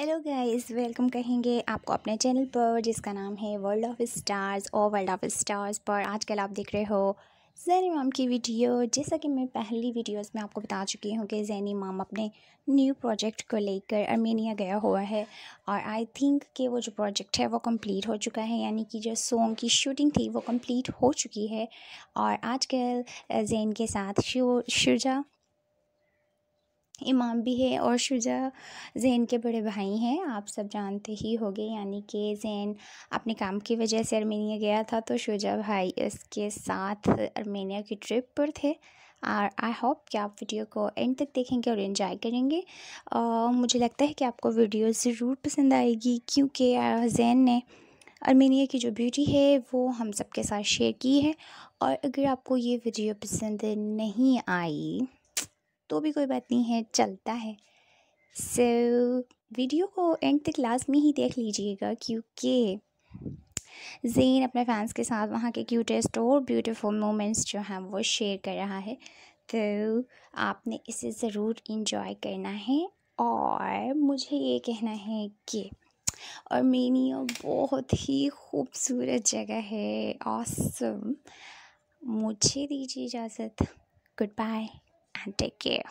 Hello guys welcome कहेंगे आपको अपने चैनल पर जिसका नाम है वर्ल्ड ऑफ स्टार्स और वर्ल्ड ऑफ स्टार्स पर आजकल आप देख रहे हो जैनी माम की वीडियो जैसा कि मैं पहली वीडियोस में आपको बता चुकी हूँ कि जैनी माम अपने न्यू प्रोजेक्ट को लेकर अर्मेनिया गया हुआ है और आई थिंक कि वो जो प्रोजेक्ट है वो कंप्लीट हो चुका है यानी कि जो सॉन्ग की शूटिंग थी वो कंप्लीट हो चुकी है और आजकल जैन के साथ शुजा इमाम भी है और शुजा जैन के बड़े भाई हैं आप सब जानते ही होंगे यानी कि जैन अपने काम की वजह से अर्मेनिया गया था तो शुजा भाई इसके साथ अर्मेनिया की ट्रिप पर थे और आई होप कि आप वीडियो को एंड तक देखेंगे और इन्जॉय करेंगे uh, मुझे लगता है कि आपको वीडियो ज़रूर पसंद आएगी क्योंकि जैन ने अर्मेनिया की जो ब्यूटी है वो हम सबके साथ शेयर की है और अगर आपको ये वीडियो पसंद नहीं आई तो भी कोई बात नहीं है चलता है सो so, वीडियो को एंड तक लास्ट में ही देख लीजिएगा क्योंकि जेन अपने फैंस के साथ वहाँ के क्यूटेस्ट और ब्यूटीफुल मोमेंट्स जो हैं वो शेयर कर रहा है तो आपने इसे ज़रूर इन्जॉय करना है और मुझे ये कहना है कि आर्मेनिया बहुत ही खूबसूरत जगह है ऑसम मुझे दीजिए इजाज़त goodbye and take care.